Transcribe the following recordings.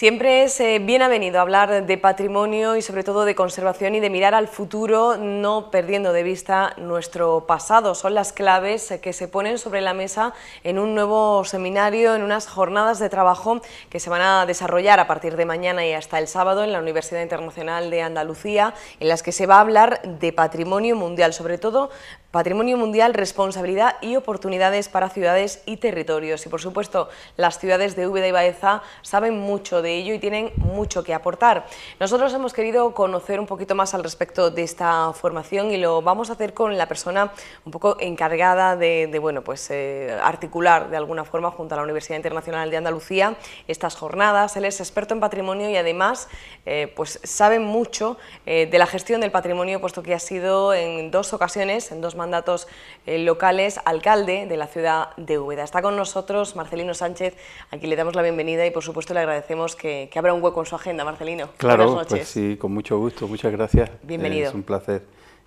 Siempre es eh, bienvenido hablar de patrimonio y sobre todo de conservación y de mirar al futuro no perdiendo de vista nuestro pasado. Son las claves eh, que se ponen sobre la mesa en un nuevo seminario, en unas jornadas de trabajo que se van a desarrollar a partir de mañana y hasta el sábado en la Universidad Internacional de Andalucía, en las que se va a hablar de patrimonio mundial, sobre todo Patrimonio Mundial, responsabilidad y oportunidades para ciudades y territorios. Y por supuesto, las ciudades de Úbeda y Baeza saben mucho de ello y tienen mucho que aportar. Nosotros hemos querido conocer un poquito más al respecto de esta formación y lo vamos a hacer con la persona un poco encargada de, bueno, pues, eh, articular de alguna forma junto a la Universidad Internacional de Andalucía estas jornadas. Él es experto en patrimonio y además eh, pues, sabe mucho eh, de la gestión del patrimonio, puesto que ha sido en dos ocasiones, en dos mandatos eh, locales, alcalde de la ciudad de Úbeda. Está con nosotros Marcelino Sánchez, a quien le damos la bienvenida y por supuesto le agradecemos que, abra un hueco en su agenda. Marcelino, claro, buenas pues noches. sí, con mucho gusto, muchas gracias. Bienvenido. es un placer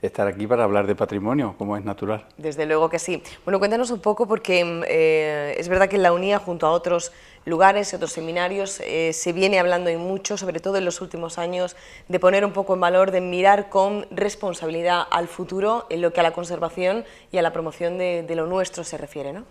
estar aquí para hablar de patrimonio, como es natural. Desde luego que sí. Bueno, cuéntanos un poco, porque eh, es verdad que en la UNIA, junto a otros lugares otros seminarios, eh, se viene hablando y mucho, sobre todo en los últimos años, de poner un poco en valor, de mirar con responsabilidad al futuro en lo que a la conservación y a la promoción de, de lo nuestro se refiere, ¿no?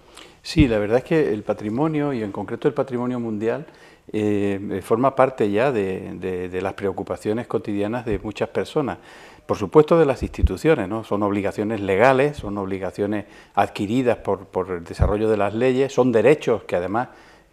Sí, la verdad es que el patrimonio, y en concreto el patrimonio mundial, eh, forma parte ya de, las preocupaciones cotidianas de muchas personas. Por supuesto de las instituciones, ¿no? son obligaciones legales, son obligaciones adquiridas por, por el desarrollo de las leyes, son derechos que además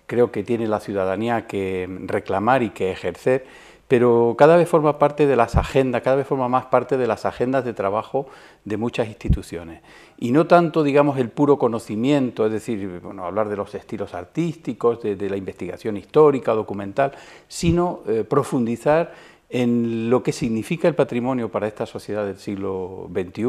creo que tiene la ciudadanía que reclamar y que ejercer pero cada vez forma parte de las agendas, cada vez forma más parte de las agendas de trabajo de muchas instituciones. Y no tanto, digamos, el puro conocimiento, es decir, bueno, hablar de los estilos artísticos, de, la investigación histórica, documental, sino eh, profundizar en lo que significa el patrimonio para esta sociedad del siglo XXI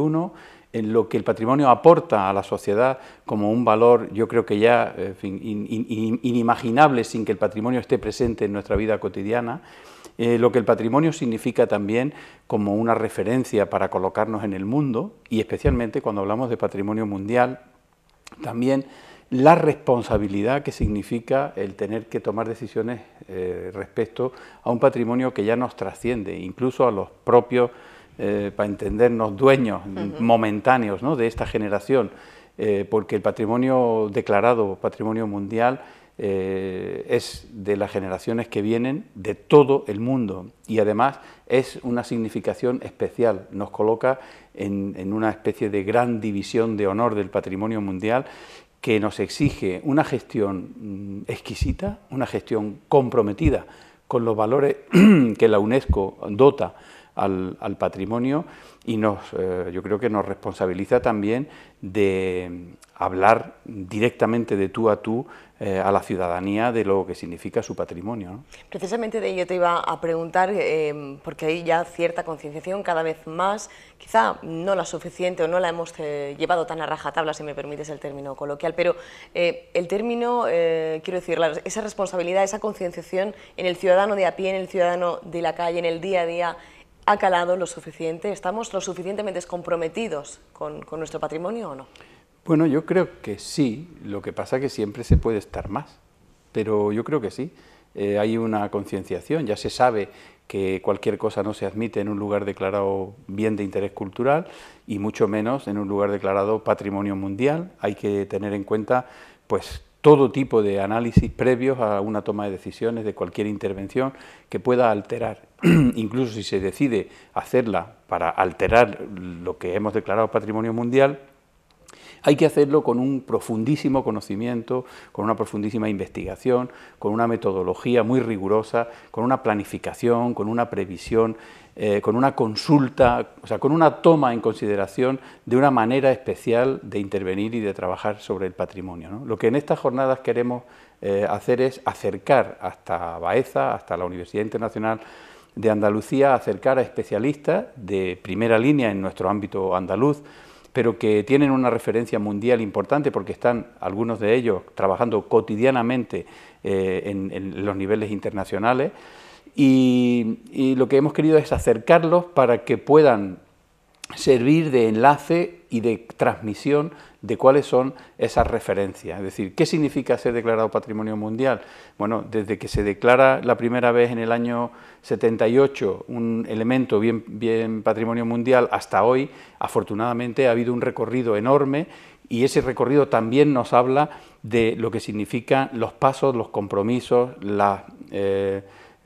en lo que el patrimonio aporta a la sociedad como un valor, yo creo que ya inimaginable sin que el patrimonio esté presente en nuestra vida cotidiana, eh, lo que el patrimonio significa también como una referencia para colocarnos en el mundo y especialmente cuando hablamos de patrimonio mundial, también la responsabilidad que significa el tener que tomar decisiones eh, respecto a un patrimonio que ya nos trasciende, incluso a los propios eh, para entendernos, dueños momentáneos de esta generación, eh, porque el patrimonio declarado patrimonio mundial eh, es de las generaciones que vienen de todo el mundo y además es una significación especial, nos coloca en, en una especie de gran división de honor del patrimonio mundial que nos exige una gestión mm, exquisita, una gestión comprometida con los valores que la UNESCO dota al, patrimonio y nos, eh, yo creo que nos responsabiliza también de mm, hablar directamente de tú a tú eh, a la ciudadanía de lo que significa su patrimonio. Precisamente de ello te iba a preguntar, em, porque hay ya cierta concienciación cada vez más, quizá no la suficiente o no la hemos eh, llevado tan a rajatabla, si me permites el término coloquial, pero el término, quiero decir, esa responsabilidad, esa concienciación en el ciudadano de a pie, en el ciudadano de la calle, en el día a día, ha calado lo suficiente? ¿Estamos lo suficientemente comprometidos con, nuestro patrimonio o no? Bueno, yo creo que sí, lo que pasa es que siempre se puede estar más, pero yo creo que sí. Eh, hay una concienciación, ya se sabe que cualquier cosa no se admite en un lugar declarado bien de interés cultural y mucho menos en un lugar declarado patrimonio mundial. Hay que tener en cuenta pues todo tipo de análisis previos a una toma de decisiones de cualquier intervención que pueda alterar, incluso si se decide hacerla para alterar lo que hemos declarado patrimonio mundial, hay que hacerlo con un profundísimo conocimiento, con una profundísima investigación, con una metodología muy rigurosa, con una planificación, con una previsión, eh, con una consulta, o sea, con una toma en consideración de una manera especial de intervenir y de trabajar sobre el patrimonio. Lo que en estas jornadas queremos eh, hacer es acercar hasta Baeza, hasta la Universidad Internacional, de Andalucía acercar a especialistas de primera línea en nuestro ámbito andaluz pero que tienen una referencia mundial importante porque están algunos de ellos trabajando cotidianamente eh, en, los niveles internacionales. y lo que hemos querido es acercarlos para que puedan servir de enlace y de transmisión de cuáles son esas referencias. Es decir, ¿qué significa ser declarado Patrimonio Mundial? Bueno, desde que se declara la primera vez en el año 78 un elemento bien, bien Patrimonio Mundial hasta hoy, afortunadamente ha habido un recorrido enorme y ese recorrido también nos habla de lo que significan los pasos, los compromisos, las... Eh,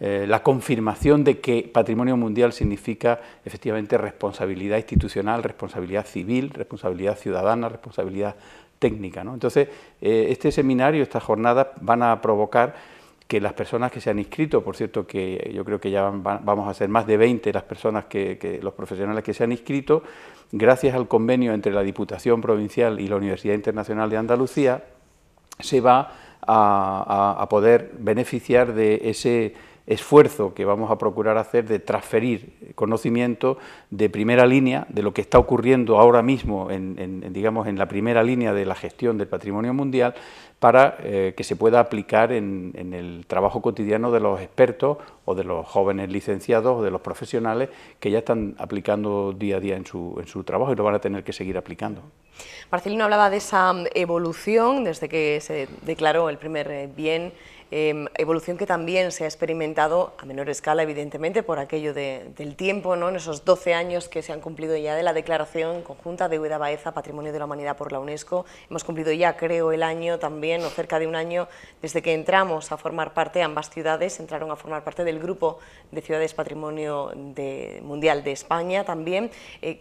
eh, la confirmación de que patrimonio mundial significa efectivamente responsabilidad institucional, responsabilidad civil, responsabilidad ciudadana, responsabilidad técnica. ¿no? Entonces, eh, este seminario, estas jornadas van a provocar que las personas que se han inscrito, por cierto que yo creo que ya vamos a ser más de 20 las personas, que, los profesionales que se han inscrito, gracias al convenio entre la Diputación Provincial y la Universidad Internacional de Andalucía, se va a poder beneficiar de ese esfuerzo que vamos a procurar hacer de transferir conocimiento de primera línea de lo que está ocurriendo ahora mismo en, digamos en la primera línea de la gestión del patrimonio mundial para eh, que se pueda aplicar en, en, el trabajo cotidiano de los expertos o de los jóvenes licenciados o de los profesionales que ya están aplicando día a día en su, en su trabajo y lo van a tener que seguir aplicando. Marcelino hablaba de esa mm, evolución desde que se declaró el primer eh, bien Em, evolución que también se ha experimentado a menor escala, evidentemente, por aquello del tiempo, ¿no? en esos 12 años que se han cumplido ya de la Declaración Conjunta de Ueda Baeza, Patrimonio de la Humanidad por la UNESCO. Hemos cumplido ya, creo, el año también, o cerca de un año, desde que entramos a formar parte, ambas ciudades entraron a formar parte del grupo de ciudades Patrimonio Mundial de España también. Eh,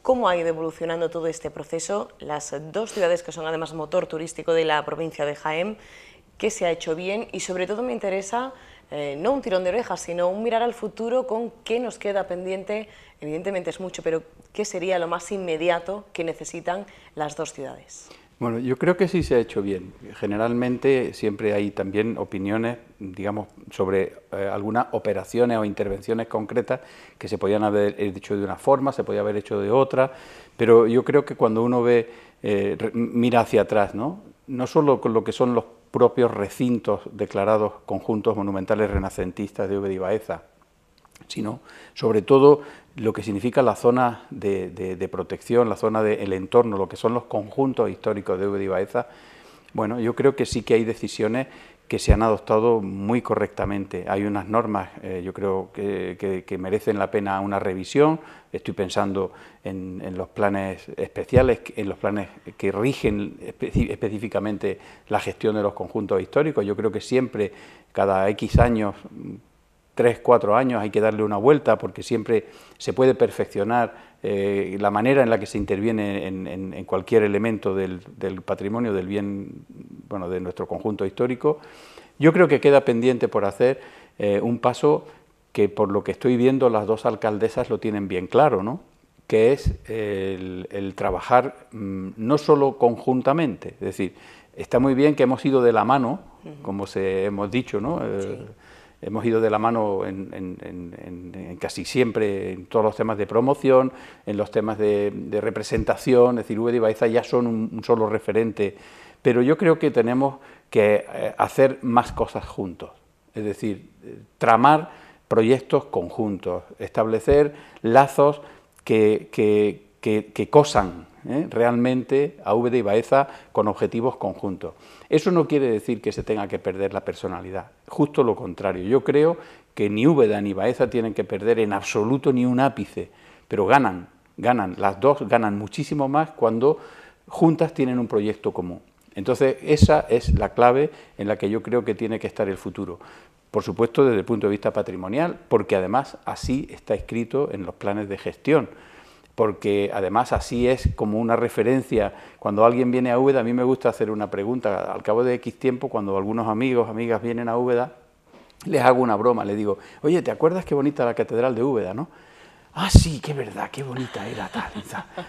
cómo ha ido evolucionando todo este proceso. Las dos ciudades que son además motor turístico de la provincia de Jaén qué se ha hecho bien y sobre todo me interesa eh, no un tirón de orejas, sino un mirar al futuro con qué nos queda pendiente, evidentemente es mucho, pero qué sería lo más inmediato que necesitan las dos ciudades. Bueno, yo creo que sí se ha hecho bien. Generalmente siempre hay también opiniones, digamos, sobre eh, algunas operaciones o intervenciones concretas que se podían haber hecho de una forma, se podía haber hecho de otra, pero yo creo que cuando uno ve, eh, mira hacia atrás, ¿no? no solo con lo que son los propios recintos declarados conjuntos monumentales renacentistas de V sino sobre todo lo que significa la zona de, protección, la zona del entorno, lo que son los conjuntos históricos de V bueno, yo creo que sí que hay decisiones que se han adoptado muy correctamente. Hay unas normas, eh, yo creo, que, merecen la pena una revisión. Estoy pensando en, en los planes especiales, en los planes que rigen específicamente la gestión de los conjuntos históricos. Yo creo que siempre, cada X años, tres, cuatro años hay que darle una vuelta porque siempre se puede perfeccionar eh, la manera en la que se interviene en, cualquier elemento del, patrimonio, del bien, bueno, de nuestro conjunto histórico. Yo creo que queda pendiente por hacer eh, un paso que por lo que estoy viendo las dos alcaldesas lo tienen bien claro, ¿no? que es el, trabajar mm, no solo conjuntamente, es decir, está muy bien que hemos ido de la mano, como se hemos dicho, ¿no? Eh, hemos ido de la mano en, casi siempre en todos los temas de promoción, en los temas de, representación, es decir, Ubed y Baeza ya son un, solo referente, pero yo creo que tenemos que eh, hacer más cosas juntos, es decir, tramar proyectos conjuntos, establecer lazos que, que, que, que cosan ¿eh? realmente a Úbeda y Baeza con objetivos conjuntos. Eso no quiere decir que se tenga que perder la personalidad, justo lo contrario. Yo creo que ni Úbeda ni Baeza tienen que perder en absoluto ni un ápice, pero ganan, ganan, las dos ganan muchísimo más cuando juntas tienen un proyecto común. Entonces, esa es la clave en la que yo creo que tiene que estar el futuro. Por supuesto, desde el punto de vista patrimonial, porque además así está escrito en los planes de gestión porque además así es como una referencia. Cuando alguien viene a Úbeda, a mí me gusta hacer una pregunta. Al cabo de X tiempo, cuando algunos amigos, amigas vienen a Úbeda, les hago una broma, les digo, oye, ¿te acuerdas qué bonita la catedral de Úbeda, no? Ah, sí, qué verdad, qué bonita era tal...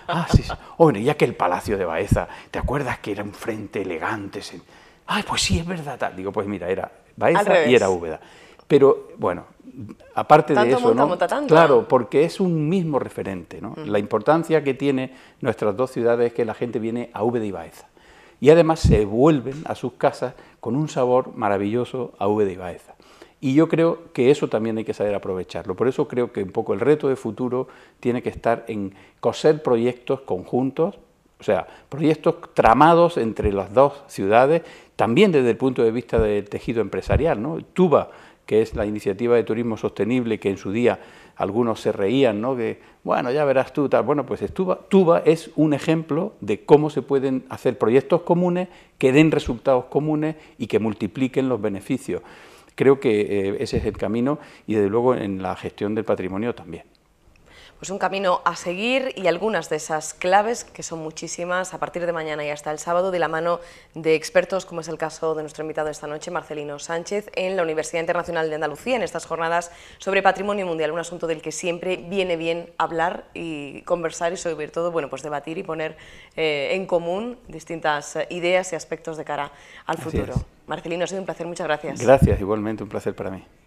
Ah, sí. Bueno, ya que el Palacio de Baeza, ¿te acuerdas que era un frente elegante? Ay, pues sí, es verdad. tal, Digo, pues mira, era Baeza y era Úbeda. Pero bueno, aparte de eso, claro, porque es un mismo referente, ¿no? Mm. La importancia que tiene nuestras dos ciudades es que la gente viene a V de Ibaeza y además se vuelven a sus casas con un sabor maravilloso a V de Ibaeza. Y yo creo que eso también hay que saber aprovecharlo. Por eso creo que un poco el reto de futuro tiene que estar en coser proyectos conjuntos, o sea, proyectos tramados entre las dos ciudades, también desde el punto de vista del tejido empresarial. ¿no? Tuba que es la iniciativa de turismo sostenible, que en su día algunos se reían, ¿no? que bueno, ya verás tú, tal. Bueno, pues Tuba, Tuba es un ejemplo de cómo se pueden hacer proyectos comunes que den resultados comunes y que multipliquen los beneficios. Creo que eh, ese es el camino y desde luego en la gestión del patrimonio también pues un camino a seguir y algunas de esas claves, que son muchísimas, a partir de mañana y hasta el sábado, de la mano de expertos, como es el caso de nuestro invitado esta noche, Marcelino Sánchez, en la Universidad Internacional de Andalucía, en estas jornadas sobre patrimonio mundial, un asunto del que siempre viene bien hablar y conversar y sobre todo, bueno, pues debatir y poner eh, en común distintas ideas y aspectos de cara al futuro. Marcelino, ha sido un placer, muchas gracias. Gracias, igualmente un placer para mí.